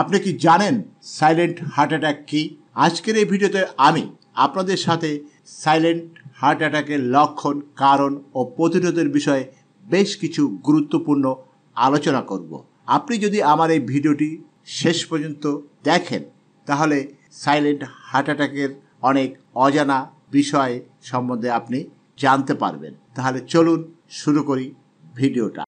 আপনি কি জানেন সাইলেন্ট হার্ট অ্যাটাক কি আজকের এই ভিডিওতে আমি আপনাদের সাথে সাইলেন্ট হার্ট অ্যাটাকের লক্ষণ কারণ ও প্রতিরোধের বিষয়ে বেশ কিছু গুরুত্বপূর্ণ আলোচনা করব আপনি যদি আমার এই ভিডিওটি শেষ পর্যন্ত দেখেন তাহলে সাইলেন্ট হার্ট অ্যাটাকের অনেক অজানা বিষয় সম্বন্ধে আপনি জানতে পারবেন তাহলে চলুন শুরু করি ভিডিওটা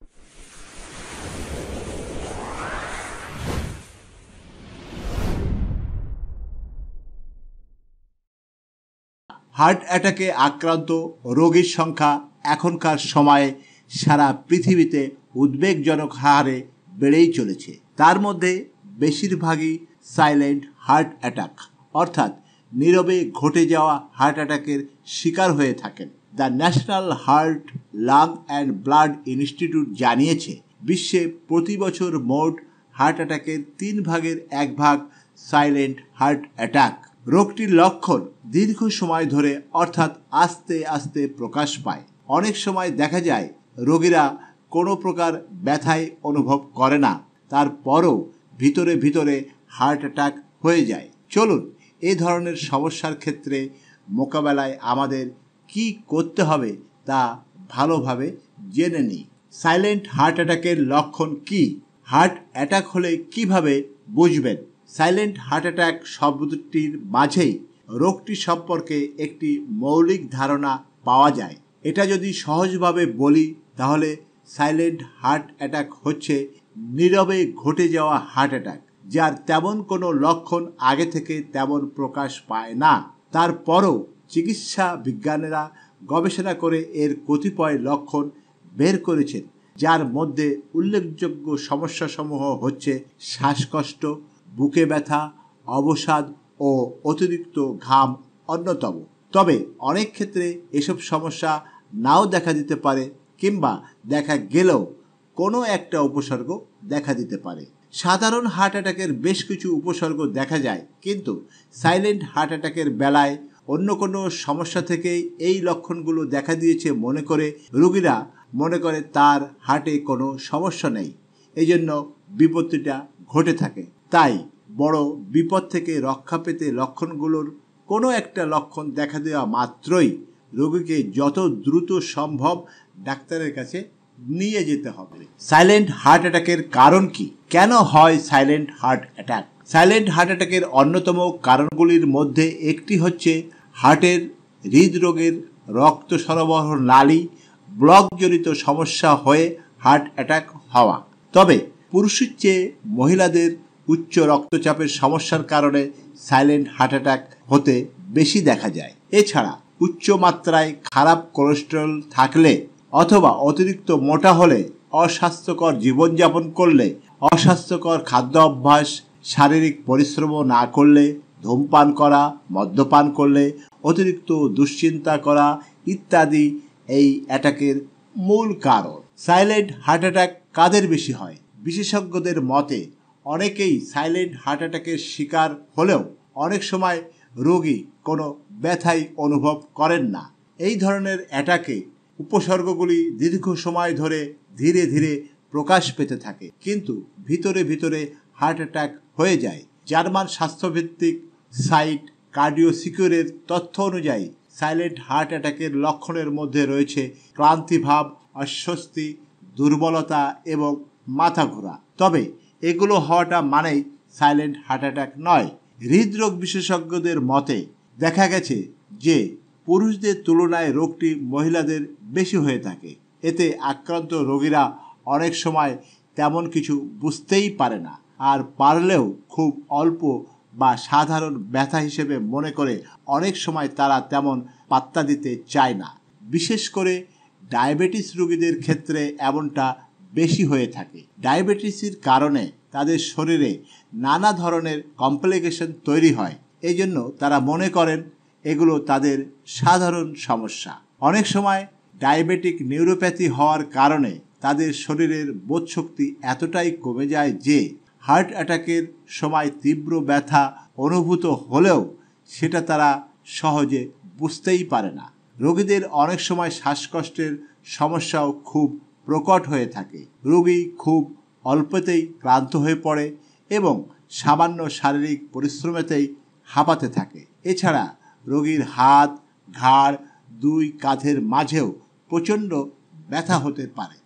হার্ট অ্যাটাকে আক্রান্ত রোগীর সংখ্যা এখনকার সময়ে সারা পৃথিবীতে উদ্বেগজনক হারে বেড়েই চলেছে তার মধ্যে বেশিরভাগই সাইলেন্ট হার্ট অ্যাটাক অর্থাৎ নীরবে ঘটে যাওয়া হার্ট অ্যাটাকের শিকার হয়ে থাকেন the national heart lung and blood institute জানিয়েছে বিশ্বে প্রতি বছর মোট হার্ট অ্যাটাকের তিন ভাগের এক ভাগ সাইলেন্ট হার্ট অ্যাটাক রোগটির লক্ষণ দীর্ঘ সময় ধরে অর্থাৎ আস্তে আস্তে প্রকাশ পায় অনেক সময় দেখা যায় রোগীরা কোনো প্রকার ব্যথাই অনুভব করে না তারপরও ভিতরে ভিতরে হার্ট অ্যাটাক হয়ে যায় চলুন এ ধরনের সমস্যার ক্ষেত্রে মোকাবেলায় আমাদের কি করতে হবে তা ভালোভাবে জেনে নিই সাইলেন্ট হার্ট অ্যাটাকের লক্ষণ কি হার্ট অ্যাটাক হলে কিভাবে বুঝবেন সাইলেন্ট হার্ট অ্যাটাক শব্দটির মাঝেই রোগটি সম্পর্কে একটি মৌলিক ধারণা পাওয়া যায় এটা যদি সহজভাবে বলি তাহলে সাইলেন্ট হার্ট অ্যাটাক হচ্ছে নীরবে ঘটে যাওয়া হার্ট অ্যাটাক যার তেমন কোনো লক্ষণ আগে থেকে তেমন প্রকাশ পায় না তারপরও চিকিৎসা বিজ্ঞানীরা গবেষণা করে এর কতিপয় লক্ষণ বের করেছেন যার মধ্যে উল্লেখযোগ্য সমস্যাসমূহ হচ্ছে শ্বাসকষ্ট বুকে ব্যথা অবসাদ ও অতিরিক্ত ঘাম অন্যতম তবে অনেক ক্ষেত্রে এসব সমস্যা নাও দেখা দিতে পারে কিংবা দেখা গেলেও কোনো একটা উপসর্গ দেখা দিতে পারে সাধারণ হার্ট অ্যাটাকের বেশ কিছু উপসর্গ দেখা যায় কিন্তু সাইলেন্ট হার্ট অ্যাটাকের বেলায় অন্য কোনো সমস্যা থেকে এই লক্ষণগুলো দেখা দিয়েছে মনে করে রুগীরা মনে করে তার হার্টে কোনো সমস্যা নেই এই জন্য বিপত্তিটা ঘটে থাকে তাই বড় বিপদ থেকে রক্ষা পেতে লক্ষণগুলোর কোনো একটা লক্ষণ দেখা দেওয়া মাত্রই রোগীকে যত দ্রুত সম্ভব ডাক্তারের কাছে নিয়ে যেতে হবে সাইলেন্ট হার্ট অ্যাটাকের কারণ কি কেন হয় silent heart attack silent heart অ্যাটাকের অন্যতম কারণগুলির মধ্যে একটি হচ্ছে হার্টের হৃদরোগের রক্ত সরবরাহ নালী ব্লকজনিত সমস্যা হয়ে হার্ট অ্যাটাক হওয়া তবে পুরুষের চেয়ে মহিলাদের উচ্চ রক্তচাপের সমস্যার কারণে সাইলেন্ট হার্ট অ্যাটাক হতে বেশি দেখা যায় এছাড়া উচ্চ মাত্রায় খারাপ কোলেস্ট্রল থাকলে অথবা অতিরিক্ত মোটা হলে অস্বাস্থ্যকর জীবনযাপন করলে অস্বাস্থ্যকর খাদ্য অভ্যাস শারীরিক পরিশ্রম না করলে ধূমপান করা মদ্যপান করলে অতিরিক্ত দুশ্চিন্তা করা ইত্যাদি এই অ্যাটাকের মূল কারণ সাইলেন্ট হার্ট অ্যাটাক কাদের বেশি হয় বিশেষজ্ঞদের মতে অনেকেই সাইলেন্ট হার্ট অ্যাটাকের শিকার হলেও অনেক সময় রোগী কোনো ব্যথাই অনুভব করেন না এই ধরনের অ্যাটাকে উপসর্গগুলি দীর্ঘ সময় ধরে ধীরে ধীরে প্রকাশ পেতে থাকে কিন্তু ভিতরে ভিতরে হার্ট অ্যাটাক হয়ে যায় জার্মান স্বাস্থ্যভিত্তিক সাইট কার্ডিও সিকিউরের তথ্য অনুযায়ী সাইলেন্ট হার্ট অ্যাটাকের লক্ষণের মধ্যে রয়েছে ক্লান্তিভাব অস্বস্তি দুর্বলতা এবং মাথা ঘোরা তবে এগুলো হওয়াটা মানেই সাইলেন্ট হার্ট অ্যাটাক নয় হৃদরোগ বিশেষজ্ঞদের মতে দেখা গেছে যে পুরুষদের তুলনায় রোগটি মহিলাদের বেশি হয়ে থাকে এতে আক্রান্ত রোগীরা অনেক সময় তেমন কিছু বুঝতেই পারে না আর পারলেও খুব অল্প বা সাধারণ ব্যথা হিসেবে মনে করে অনেক সময় তারা তেমন পাত্তা দিতে চায় না বিশেষ করে ডায়াবেটিস রোগীদের ক্ষেত্রে এমনটা বেশি হয়ে থাকে ডায়াবেটিসের কারণে তাদের শরীরে নানা ধরনের কমপ্লিকেশন তৈরি হয় এই জন্য তারা মনে করেন এগুলো তাদের সাধারণ সমস্যা অনেক সময় ডায়াবেটিক নিউরোপ্যাথি হওয়ার কারণে তাদের শরীরের বোধশক্তি এতটাই কমে যায় যে হার্ট অ্যাটাকের সময় তীব্র ব্যথা অনুভূত হলেও সেটা তারা সহজে বুঝতেই পারে না রোগীদের অনেক সময় শ্বাসকষ্টের সমস্যাও খুব প্রকট হয়ে থাকে রোগী খুব অল্পতেই ক্লান্ত হয়ে পড়ে এবং সামান্য শারীরিক পরিশ্রমেতেই হাঁপাতে থাকে এছাড়া রোগীর হাত ঘাড় দুই কাঁধের মাঝেও প্রচণ্ড ব্যথা হতে পারে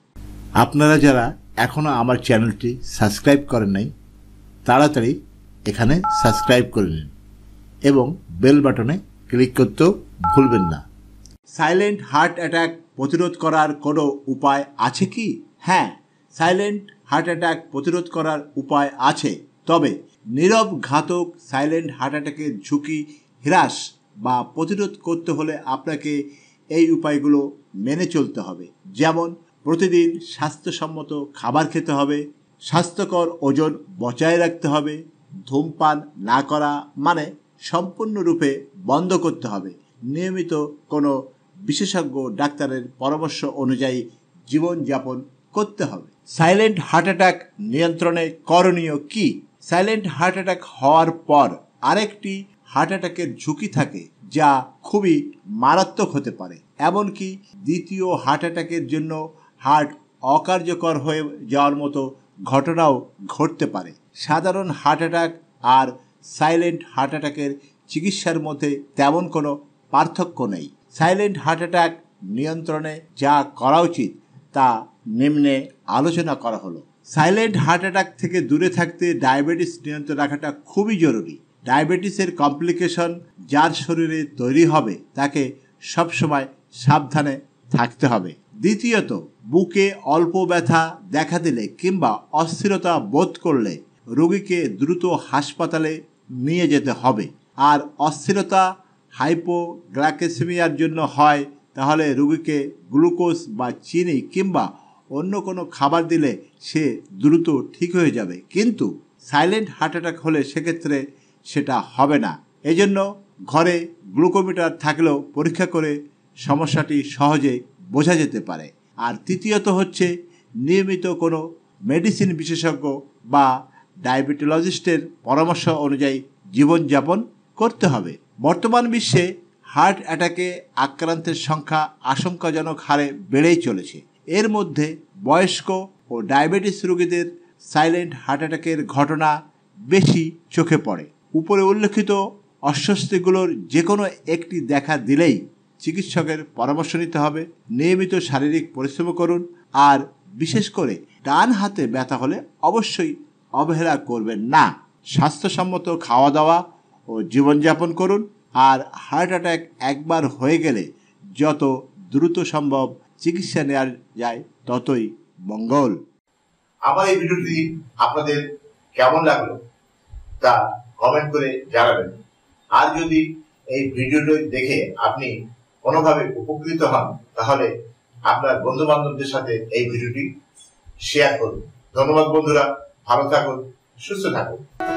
আপনারা যারা এখনও আমার চ্যানেলটি সাবস্ক্রাইব করেন নাই তাড়াতাড়ি এখানে সাবস্ক্রাইব করে নিন এবং বেল বাটনে ক্লিক করতেও ভুলবেন না সাইলেন্ট হার্ট অ্যাট্যাক প্রতিরোধ করার কোনো উপায় আছে কি হ্যাঁ সাইলেন্ট হার্ট অ্যাটাক প্রতিরোধ করার উপায় আছে তবে নীরব ঘাতক সাইলেন্ট হার্ট অ্যাটাকের ঝুঁকি হ্রাস বা প্রতিরোধ করতে হলে আপনাকে এই উপায়গুলো মেনে চলতে হবে যেমন প্রতিদিন স্বাস্থ্যসম্মত খাবার খেতে হবে স্বাস্থ্যকর ওজন বজায় রাখতে হবে ধূমপান না করা মানে সম্পূর্ণরূপে বন্ধ করতে হবে নিয়মিত কোনো বিশেষজ্ঞ ডাক্তারের পরামর্শ অনুযায়ী জীবনযাপন করতে হবে সাইলেন্ট হার্ট অ্যাটাক নিয়ন্ত্রণে করণীয় কি সাইলেন্ট হার্ট অ্যাটাক হওয়ার পর আরেকটি হার্ট অ্যাটাকের ঝুঁকি থাকে যা খুবই মারাত্মক হতে পারে এমনকি দ্বিতীয় হার্ট অ্যাটাকের জন্য হার্ট অকার্যকর হয়ে যাওয়ার মতো ঘটনাও ঘটতে পারে সাধারণ হার্ট অ্যাটাক আর সাইলেন্ট হার্ট অ্যাটাকের চিকিৎসার মধ্যে তেমন কোনো পার্থক্য নেই সাইলেন্ট হার্ট অ্যাটাক নিয়ন্ত্রণে যা করা উচিত তা নিম্নে আলোচনা করা হলো সাইলেন্ট হার্ট অ্যাটাক থেকে দূরে থাকতে ডায়াবেটিস নিয়ন্ত্রণ রাখাটা খুবই জরুরি ডায়াবেটিসের কমপ্লিকেশন যার শরীরে তৈরি হবে তাকে সবসময় সাবধানে থাকতে হবে দ্বিতীয়ত বুকে অল্প ব্যথা দেখা দিলে কিংবা অস্থিরতা বোধ করলে রোগীকে দ্রুত হাসপাতালে নিয়ে যেতে হবে আর অস্থিরতা হাইপোগ্লাকেসেমিয়ার জন্য হয় তাহলে রুগীকে গ্লুকোজ বা চিনি কিংবা অন্য কোনো খাবার দিলে সে দ্রুত ঠিক হয়ে যাবে কিন্তু সাইলেন্ট হার্ট অ্যাটাক হলে সেক্ষেত্রে সেটা হবে না এজন্য ঘরে গ্লুকোমিটার থাকলেও পরীক্ষা করে সমস্যাটি সহজে বোঝা যেতে পারে আর তৃতীয়ত হচ্ছে নিয়মিত কোনো মেডিসিন বিশেষজ্ঞ বা ডায়াবেটোলজিস্টের পরামর্শ অনুযায়ী জীবনযাপন করতে হবে বর্তমান বিশ্বে হার্ট অ্যাটাকে আক্রান্তের সংখ্যা আশঙ্কাজনক হারে বেড়েই চলেছে এর মধ্যে বয়স্ক ও ডায়াবেটিস রোগীদের সাইলেন্ট হার্ট অ্যাটাকের ঘটনা বেশি চোখে পড়ে উপরে উল্লেখিত অস্বস্তিগুলোর যে কোনো একটি দেখা দিলেই চিকিৎসকের পরামর্শ নিতে হবে নিয়মিত শারীরিক পরিশ্রম করুন আর বিশেষ করে ডান হাতে ব্যথা হলে অবশ্যই অবহেলা করবেন না স্বাস্থ্যসম্মত খাওয়া দাওয়া ও জীবনযাপন করুন আর হার্ট অ্যাটাক একবার হয়ে গেলে যত দ্রুত সম্ভব চিকিৎসা নেওয়া যায় ততই মঙ্গল আমার এই ভিডিওটি আপনাদের কেমন লাগলো তা কমেন্ট করে জানাবেন আর যদি এই ভিডিওটি দেখে আপনি কোনোভাবে উপকৃত হন তাহলে আপনার বন্ধু বান্ধবদের সাথে এই ভিডিওটি শেয়ার করুন ধন্যবাদ বন্ধুরা ভালো থাকুন সুস্থ থাকুন